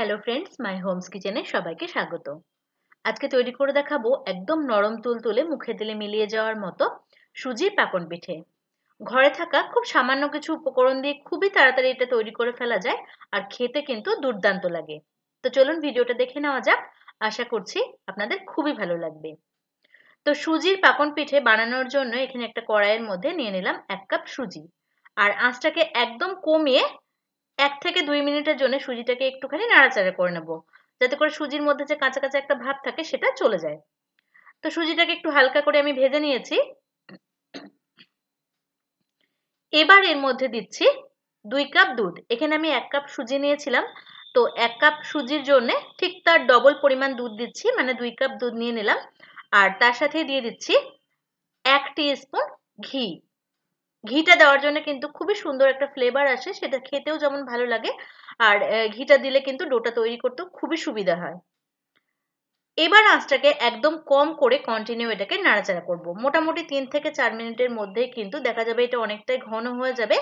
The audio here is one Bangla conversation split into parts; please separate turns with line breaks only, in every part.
হ্যালো ফ্রেন্ডস মাই হোমস কিচেনে সবাইকে স্বাগত আজকে তৈরি করে দেখাবো একদম নরম তুল তুলে মুখে দিলে মিলিয়ে যাওয়ার মতো সুজি পাকন পিঠে ঘরে থাকা খুব সামান্য কিছু উপকরণ দিয়ে খুবই তাড়াতাড়ি এটা তৈরি করে ফেলা যায় আর খেতে কিন্তু দুর্দান্ত লাগে তো চলুন ভিডিওটা দেখে নেওয়া যাক আশা করছি আপনাদের খুবই ভালো লাগবে তো সুজির পাকন পিঠে বানানোর জন্য এখানে একটা কড়াইয়ের মধ্যে নিয়ে নিলাম এক কাপ সুজি আর আঁচটাকে একদম কমিয়ে এক থেকে দুই মিনিটের জন্য সুজিটাকে একটুখানি নাড়াচাড়া করে নেব যাতে করে সুজির মধ্যে যে কাঁচা কাঁচা একটা ভাব থাকে সেটা চলে যায় তো সুজিটাকে একটু হালকা করে আমি ভেজে নিয়েছি এবার এর মধ্যে দিচ্ছি দুই কাপ দুধ এখানে আমি এক কাপ সুজি নিয়েছিলাম তো এক কাপ সুজির জন্য ঠিক তার ডবল পরিমাণ দুধ দিচ্ছি মানে দুই কাপ দুধ নিয়ে নিলাম আর তার সাথে দিয়ে দিচ্ছি এক স্পুন ঘি ঘিটা দেওয়ার জন্য কিন্তু খুবই সুন্দর একটা ফ্লেভার আসে সেটা খেতেও যেমন ভালো লাগে আর ঘিটা দিলে কিন্তু ডোটা তৈরি করতেও খুবই সুবিধা হয় এবার আঁচটাকে একদম কম করে কন্টিনিউ এটাকে নাড়াচাড়া করব। মোটামুটি তিন থেকে চার মিনিটের মধ্যেই কিন্তু দেখা যাবে এটা অনেকটাই ঘন হয়ে যাবে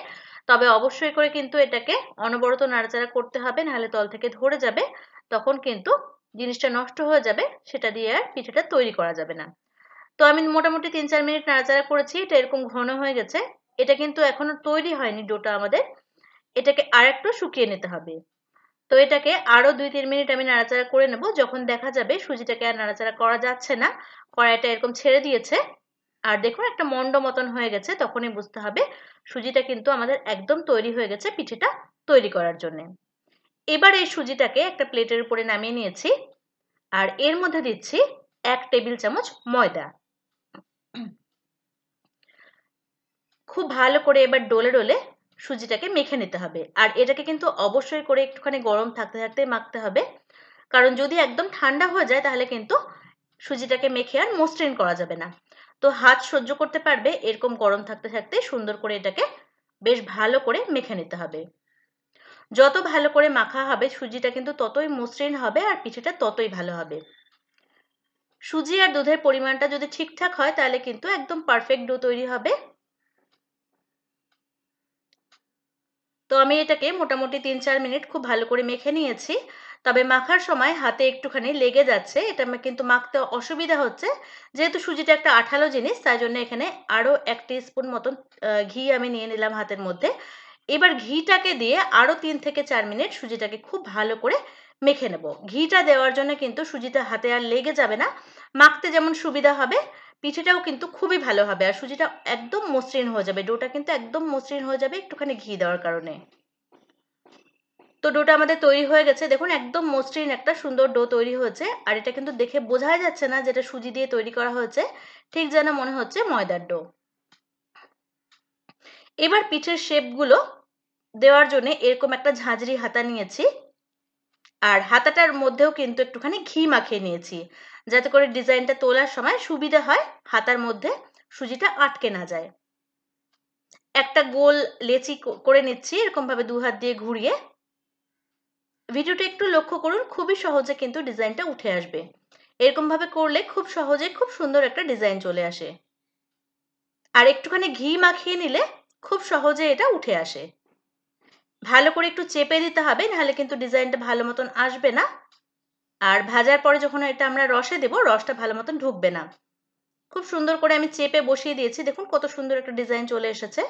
তবে অবশ্যই করে কিন্তু এটাকে অনবরত নাড়াচাড়া করতে হবে নাহলে তল থেকে ধরে যাবে তখন কিন্তু জিনিসটা নষ্ট হয়ে যাবে সেটা দিয়ে আর পিঠেটা তৈরি করা যাবে না তো আমি মোটামুটি তিন চার মিনিট নাড়াচাড়া করেছি এটা এরকম ঘন হয়ে গেছে এটা কিন্তু এখনো তৈরি হয়নি ডোটা আমাদের এটাকে আর একটু শুকিয়ে নিতে হবে তো এটাকে আরও দুই তিন মিনিট আমি নাড়াচাড়া করে নেব যখন দেখা যাবে সুজিটাকে আর নাড়াচাড়া করা যাচ্ছে না কড়াইটা এরকম ছেড়ে দিয়েছে আর দেখুন একটা মন্ড মতন হয়ে গেছে তখনই বুঝতে হবে সুজিটা কিন্তু আমাদের একদম তৈরি হয়ে গেছে পিঠেটা তৈরি করার জন্য এবার এই সুজিটাকে একটা প্লেটের উপরে নামিয়ে নিয়েছি আর এর মধ্যে দিচ্ছি এক টেবিল চামচ ময়দা খুব ভালো করে এবার ডোলে ডোলে সুজিটাকে মেখে নিতে হবে আর এটাকে কিন্তু অবশ্যই করে একটুখানি গরম থাকতে থাকতে মাখতে হবে কারণ যদি একদম ঠান্ডা হয়ে যায় তাহলে কিন্তু সুজিটাকে মেখে আর মসৃণ করা যাবে না তো হাত সহ্য করতে পারবে এরকম গরম থাকতে থাকতে সুন্দর করে এটাকে বেশ ভালো করে মেখে নিতে হবে যত ভালো করে মাখা হবে সুজিটা কিন্তু ততই মসৃণ হবে আর পিঠেটা ততই ভালো হবে সুজি আর দুধের পরিমাণটা যদি ঠিকঠাক হয় তাহলে কিন্তু একদম পারফেক্ট ডো তৈরি হবে তো আমি এটাকে মোটামুটি তিন চার মিনিট খুব ভালো করে মেখে নিয়েছি তবে মাখার সময় হাতে একটুখানি লেগে যাচ্ছে এটা কিন্তু মাখতে অসুবিধা হচ্ছে যেহেতু সুজিটা একটা আঠালো জিনিস তাই জন্য এখানে আরও এক স্পুন মতন ঘি আমি নিয়ে নিলাম হাতের মধ্যে এবার ঘিটাকে দিয়ে আরও তিন থেকে চার মিনিট সুজিটাকে খুব ভালো করে মেখে নেব ঘিটা দেওয়ার জন্য কিন্তু সুজিটা হাতে আর লেগে যাবে না মাখতে যেমন সুবিধা হবে পিঠেটাও কিন্তু খুবই ভালো হবে আর সুজিটা একদম মসৃণ হয়ে যাবে ডোটা কিন্তু একদম মসৃণ হয়ে যাবে একটুখানি ঘি দেওয়ার কারণে তো ডোটা আমাদের তৈরি হয়ে গেছে দেখুন একদম মসৃণ একটা সুন্দর ডো তৈরি হয়েছে আর এটা কিন্তু দেখে বোঝাই যাচ্ছে না যেটা সুজি দিয়ে তৈরি করা হয়েছে ঠিক যেন মনে হচ্ছে ময়দার ডো এবার পিঠের শেপগুলো দেওয়ার জন্য এরকম একটা ঝাঁঝরি হাতা নিয়েছি আর হাতাটার মধ্যেও কিন্তু একটুখানি ঘি মাখিয়ে নিয়েছি যাতে করে ডিজাইনটা তোলার সময় সুবিধা হয় হাতার মধ্যে সুজিটা আটকে না যায় একটা গোল লেচি করে নিচ্ছি এরকমভাবে দু হাত দিয়ে ঘুরিয়ে ভিডিওটা একটু লক্ষ্য করুন খুবই সহজে কিন্তু ডিজাইনটা উঠে আসবে এরকমভাবে করলে খুব সহজে খুব সুন্দর একটা ডিজাইন চলে আসে আর একটুখানি ঘি মাখিয়ে নিলে খুব সহজে এটা উঠে আসে ভালো করে একটু চেপে দিতে হবে নাহলে কিন্তু ডিজাইনটা ভালো মতন আসবে না আর ভাজার পরে যখন এটা আমরা রসে দেব রসটা ভালো মতন ঢুকবে না খুব সুন্দর করে আমি চেপে বসিয়ে দিয়েছি দেখুন কত সুন্দর একটা ডিজাইন চলে এসেছে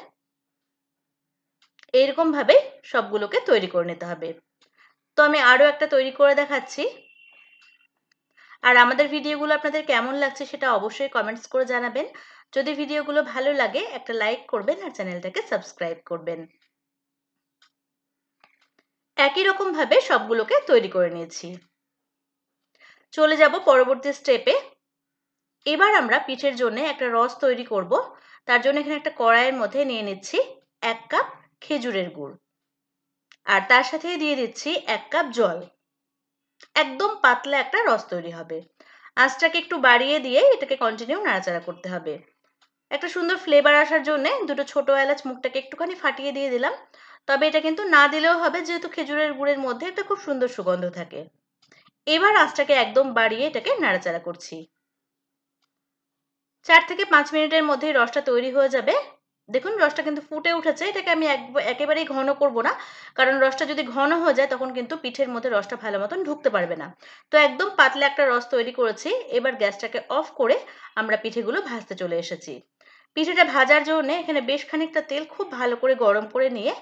এইরকমভাবে সবগুলোকে তৈরি করে নিতে হবে তো আমি আরও একটা তৈরি করে দেখাচ্ছি আর আমাদের ভিডিওগুলো আপনাদের কেমন লাগছে সেটা অবশ্যই কমেন্টস করে জানাবেন যদি ভিডিওগুলো ভালো লাগে একটা লাইক করবেন আর চ্যানেলটাকে সাবস্ক্রাইব করবেন একই রকম ভাবে সবগুলোকে তৈরি করে নিয়েছি চলে যাব পরবর্তী স্টেপে এবার আমরা পিঠের জন্য একটা রস তৈরি করব তার জন্য এখানে একটা কড়াইয়ের মধ্যে নিয়ে নিচ্ছি এক কাপ খেজুরের গুড় আর তার সাথে দিয়ে দিচ্ছি এক কাপ জল একদম পাতলা একটা রস তৈরি হবে আঁচটাকে একটু বাড়িয়ে দিয়ে এটাকে কন্টিনিউ নাড়াচাড়া করতে হবে একটা সুন্দর ফ্লেভার আসার জন্য দুটো ছোট এলাচ মুখটাকে একটুখানি ফাটিয়ে দিয়ে দিলাম তবে এটা কিন্তু না দিলেও হবে যেহেতু খেজুরের গুড়ের মধ্যে একটা খুব সুন্দর সুগন্ধ থাকে এবার আঁচটাকে একদম বাড়িয়ে এটাকে নাড়াচাড়া করছি চার থেকে পাঁচ মিনিটের মধ্যে রসটা তৈরি হয়ে যাবে দেখুন রসটা কিন্তু ফুটে উঠেছে এটাকে আমি একেবারেই ঘন করব না কারণ রসটা যদি ঘন হয়ে যায় তখন কিন্তু পিঠের মধ্যে রসটা ভালো মতন ঢুকতে পারবে না তো একদম পাতলা একটা রস তৈরি করেছি এবার গ্যাসটাকে অফ করে আমরা পিঠেগুলো ভাজতে চলে এসেছি পিঠেটা ভাজার জন্য এখানে বেশ খানিকটা তেল খুব ভালো করে গরম করে নিয়ে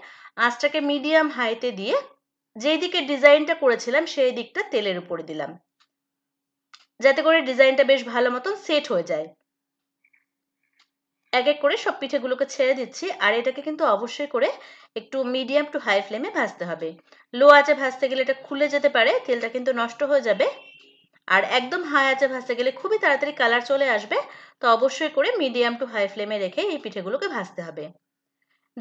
আঁচটাকে মিডিয়াম হাইতে দিয়ে যেই দিকে ডিজাইনটা করেছিলাম সেই দিকটা তেলের উপরে দিলাম যাতে করে ডিজাইনটা বেশ ভালো মতন সেট হয়ে যায় এক এক করে সব পিঠেগুলোকে ছেড়ে দিচ্ছি আর এটাকে কিন্তু অবশ্যই করে একটু মিডিয়াম টু হাই ফ্লেমে ভাজতে হবে লো আঁচে ভাজতে গেলে এটা খুলে যেতে পারে তেলটা কিন্তু নষ্ট হয়ে যাবে আর একদম হাই আঁচে ভাসতে গেলে খুবই তাড়াতাড়ি কালার চলে আসবে তো অবশ্যই করে মিডিয়াম টু হাই ফ্লেমে রেখে এই পিঠেগুলোকে ভাজতে হবে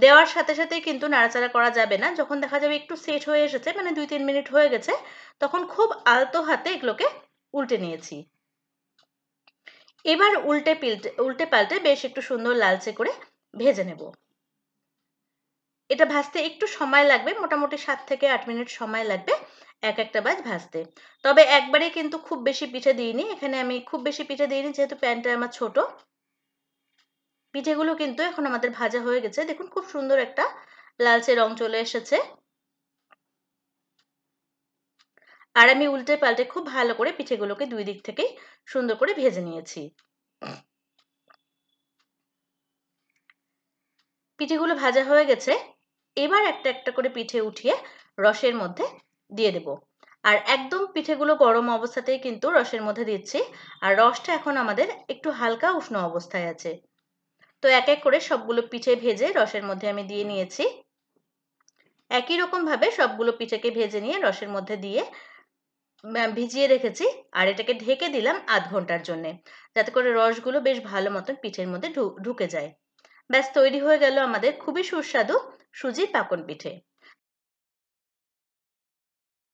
দেওয়ার সাথে সাথে কিন্তু নাড়াচাড়া করা যাবে না যখন দেখা যাবে একটু সেট হয়ে এসেছে মানে দুই তিন মিনিট হয়ে গেছে তখন খুব আলতো হাতে এগুলোকে উল্টে নিয়েছি এবার উল্টে পিল্টে উল্টে পাল্টে বেশ একটু সুন্দর লালচে করে ভেজে নেব এটা ভাজতে একটু সময় লাগবে মোটামুটি সাত থেকে আট মিনিট সময় লাগবে এক একটা বাজ ভাজতে তবে একবারে কিন্তু খুব বেশি পিঠে দিইনি এখানে আমি খুব বেশি পিঠে দিইনি যেহেতু প্যানটা আমার ছোট পিঠেগুলো কিন্তু এখন আমাদের ভাজা হয়ে গেছে দেখুন খুব সুন্দর একটা লালচে রং চলে এসেছে আর আমি উল্টে পাল্টে খুব ভালো করে পিঠেগুলোকে দুই দিক থেকেই সুন্দর করে ভেজে নিয়েছি পিঠেগুলো ভাজা হয়ে গেছে এবার একটা একটা করে পিঠে উঠিয়ে রসের মধ্যে দিয়ে দেব আর একদম পিঠেগুলো গরম অবস্থাতেই কিন্তু রসের মধ্যে দিচ্ছি আর রসটা এখন আমাদের একটু হালকা উষ্ণ অবস্থায় আছে তো এক এক করে সবগুলো পিঠে ভেজে রসের মধ্যে আমি দিয়ে নিয়েছি একই রকমভাবে সবগুলো পিঠেকে ভেজে নিয়ে রসের মধ্যে দিয়ে ভিজিয়ে রেখেছি আর এটাকে ঢেকে দিলাম আধ ঘন্টার জন্য যাতে করে রসগুলো বেশ ভালো মতন পিঠের মধ্যে ঢুকে যায় ব্যাস তৈরি হয়ে গেল আমাদের খুবই সুস্বাদু সুজির পাকন পিঠে